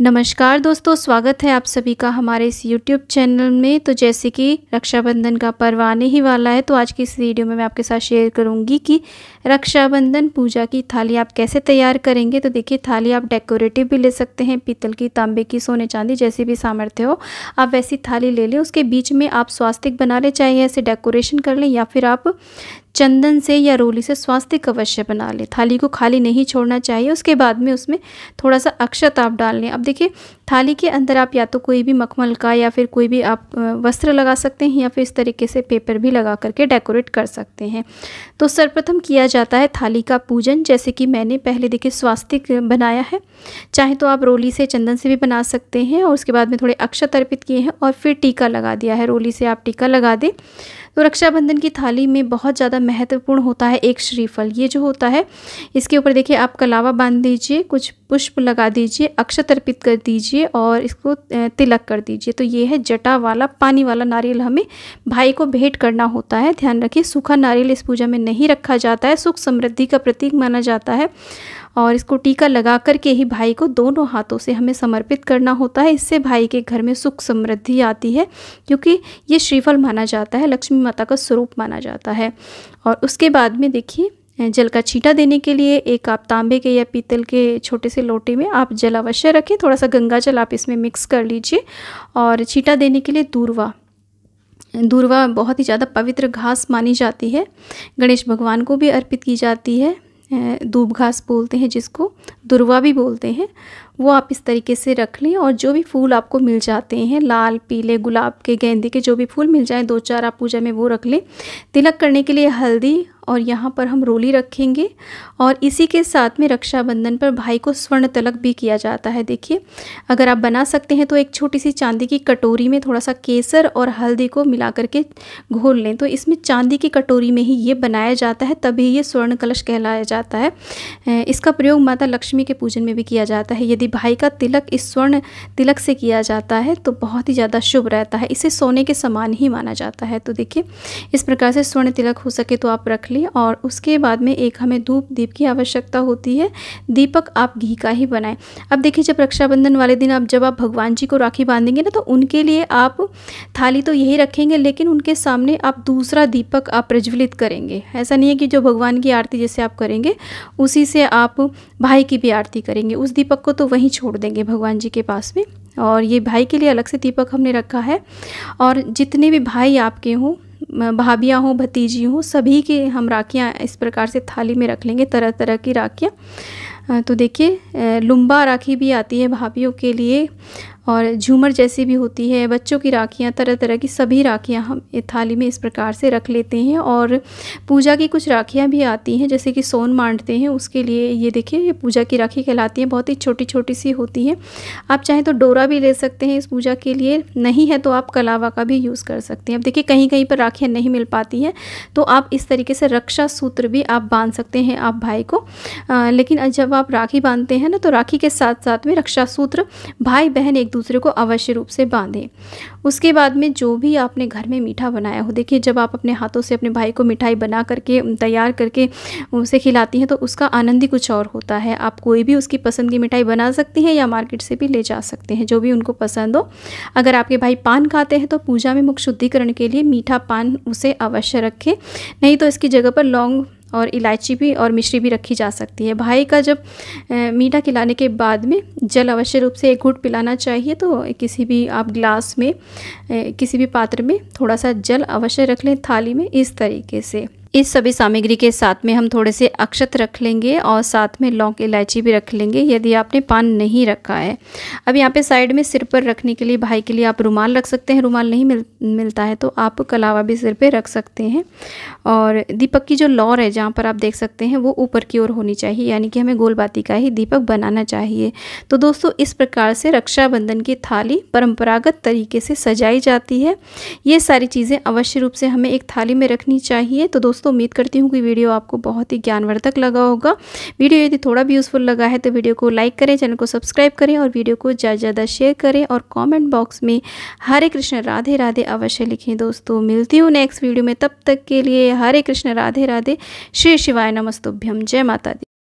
नमस्कार दोस्तों स्वागत है आप सभी का हमारे इस YouTube चैनल में तो जैसे कि रक्षाबंधन का पर्व आने ही वाला है तो आज की इस वीडियो में मैं आपके साथ शेयर करूंगी कि रक्षाबंधन पूजा की थाली आप कैसे तैयार करेंगे तो देखिए थाली आप डेकोरेटिव भी ले सकते हैं पीतल की तांबे की सोने चांदी जैसी भी सामर्थ्य हो आप वैसी थाली ले लें उसके बीच में आप स्वास्तिक बना लें चाहे ऐसे डेकोरेशन कर लें या फिर आप चंदन से या रोली से स्वास्तिक अवश्य बना लें थाली को खाली नहीं छोड़ना चाहिए उसके बाद में उसमें थोड़ा सा अक्षत आप डाल लें अब देखिए थाली के अंदर आप या तो कोई भी मखमल का या फिर कोई भी आप वस्त्र लगा सकते हैं या फिर इस तरीके से पेपर भी लगा करके डेकोरेट कर सकते हैं तो सर्वप्रथम किया जाता है थाली का पूजन जैसे कि मैंने पहले देखिए स्वास्तिक बनाया है चाहे तो आप रोली से चंदन से भी बना सकते हैं और उसके बाद में थोड़े अक्षत अर्पित किए हैं और फिर टीका लगा दिया है रोली से आप टीका लगा दें तो रक्षाबंधन की थाली में बहुत ज़्यादा महत्वपूर्ण होता है एक श्रीफल ये जो होता है इसके ऊपर देखिए आप कलावा बांध दीजिए कुछ पुष्प लगा दीजिए अक्षत अर्पित कर दीजिए और इसको तिलक कर दीजिए तो ये है जटा वाला पानी वाला नारियल हमें भाई को भेंट करना होता है ध्यान रखिए सूखा नारियल इस पूजा में नहीं रखा जाता है सुख समृद्धि का प्रतीक माना जाता है और इसको टीका लगा करके ही भाई को दोनों हाथों से हमें समर्पित करना होता है इससे भाई के घर में सुख समृद्धि आती है क्योंकि ये श्रीफल माना जाता है लक्ष्मी माता का स्वरूप माना जाता है और उसके बाद में देखिए जल का छीटा देने के लिए एक आप तांबे के या पीतल के छोटे से लोटे में आप जल अवश्य रखें थोड़ा सा गंगा जल आप इसमें मिक्स कर लीजिए और छीटा देने के लिए दूरवा दूरवा बहुत ही ज़्यादा पवित्र घास मानी जाती है गणेश भगवान को भी अर्पित की जाती है दूब घास बोलते हैं जिसको दुर्वा भी बोलते हैं वो आप इस तरीके से रख लें और जो भी फूल आपको मिल जाते हैं लाल पीले गुलाब के गेंदे के जो भी फूल मिल जाएं दो चार आप पूजा में वो रख लें तिलक करने के लिए हल्दी और यहाँ पर हम रोली रखेंगे और इसी के साथ में रक्षाबंधन पर भाई को स्वर्ण तलक भी किया जाता है देखिए अगर आप बना सकते हैं तो एक छोटी सी चांदी की कटोरी में थोड़ा सा केसर और हल्दी को मिला करके घोल लें तो इसमें चांदी की कटोरी में ही ये बनाया जाता है तभी ये स्वर्ण कलश कहलाया जाता है इसका प्रयोग माता लक्ष्मी के पूजन में भी किया जाता है यदि भाई का तिलक इस स्वर्ण तिलक से किया जाता है तो बहुत ही ज़्यादा शुभ रहता है इसे सोने के समान ही माना जाता है तो देखिए इस प्रकार से स्वर्ण तिलक हो सके तो आप रख ली और उसके बाद में एक हमें धूप दीप की आवश्यकता होती है दीपक आप घी का ही बनाएं अब देखिए जब रक्षाबंधन वाले दिन आप जब आप भगवान जी को राखी बांधेंगे ना तो उनके लिए आप थाली तो यही रखेंगे लेकिन उनके सामने आप दूसरा दीपक आप प्रज्वलित करेंगे ऐसा नहीं है कि जो भगवान की आरती जैसे आप करेंगे उसी से आप भाई की भी आरती करेंगे उस दीपक को तो वहीं छोड़ देंगे भगवान जी के पास में और ये भाई के लिए अलग से दीपक हमने रखा है और जितने भी भाई आपके हों भाभियाँ हों भतीजी हों सभी के हम राखियाँ इस प्रकार से थाली में रख लेंगे तरह तरह की राखियाँ तो देखिए लुम्बा राखी भी आती है भाभीियों के लिए और झूमर जैसी भी होती है बच्चों की राखियाँ तरह तरह की सभी राखियाँ हम थाली में इस प्रकार से रख लेते हैं और पूजा की कुछ राखियाँ भी आती हैं जैसे कि सोन मांडते हैं उसके लिए ये देखिए ये पूजा की राखी कहलाती है बहुत ही छोटी छोटी सी होती है आप चाहें तो डोरा भी ले सकते हैं इस पूजा के लिए नहीं है तो आप कलावा का भी यूज़ कर सकते हैं अब देखिए कहीं कहीं पर राखियाँ नहीं मिल पाती हैं तो आप इस तरीके से रक्षा सूत्र भी आप बांध सकते हैं आप भाई को लेकिन जब आप राखी बांधते हैं ना तो राखी के साथ साथ में रक्षा सूत्र भाई बहन एक दूसरे को अवश्य रूप से बांधें उसके बाद में जो भी आपने घर में मीठा बनाया हो देखिए जब आप अपने हाथों से अपने भाई को मिठाई बना करके तैयार करके उसे खिलाती हैं तो उसका आनंद ही कुछ और होता है आप कोई भी उसकी पसंद की मिठाई बना सकती हैं या मार्केट से भी ले जा सकते हैं जो भी उनको पसंद हो अगर आपके भाई पान खाते हैं तो पूजा में मुख शुद्धिकरण के लिए मीठा पान उसे अवश्य रखें नहीं तो इसकी जगह पर लौंग और इलायची भी और मिश्री भी रखी जा सकती है भाई का जब मीठा खिलाने के बाद में जल अवश्य रूप से एक घुट पिलाना चाहिए तो किसी भी आप ग्लास में किसी भी पात्र में थोड़ा सा जल अवश्य रख लें थाली में इस तरीके से इस सभी सामग्री के साथ में हम थोड़े से अक्षत रख लेंगे और साथ में लौंग इलायची भी रख लेंगे यदि आपने पान नहीं रखा है अब यहाँ पे साइड में सिर पर रखने के लिए भाई के लिए आप रुमाल रख सकते हैं रुमाल नहीं मिल मिलता है तो आप कलावा भी सिर पे रख सकते हैं और दीपक की जो लौर है जहाँ पर आप देख सकते हैं वो ऊपर की ओर होनी चाहिए यानी कि हमें गोलबाती का ही दीपक बनाना चाहिए तो दोस्तों इस प्रकार से रक्षाबंधन की थाली परम्परागत तरीके से सजाई जाती है ये सारी चीज़ें अवश्य रूप से हमें एक थाली में रखनी चाहिए तो दोस्तों दोस्तों उम्मीद करती हूँ कि वीडियो आपको बहुत ही ज्ञानवर्धक लगा होगा वीडियो यदि थोड़ा भी यूज़फुल लगा है तो वीडियो को लाइक करें चैनल को सब्सक्राइब करें और वीडियो को ज़्यादा ज़्यादा शेयर करें और कॉमेंट बॉक्स में हरे कृष्ण राधे राधे अवश्य लिखें दोस्तों मिलती हूँ नेक्स्ट वीडियो में तब तक के लिए हरे कृष्ण राधे राधे श्री शिवाय नमस्तुभ्यम जय माता दी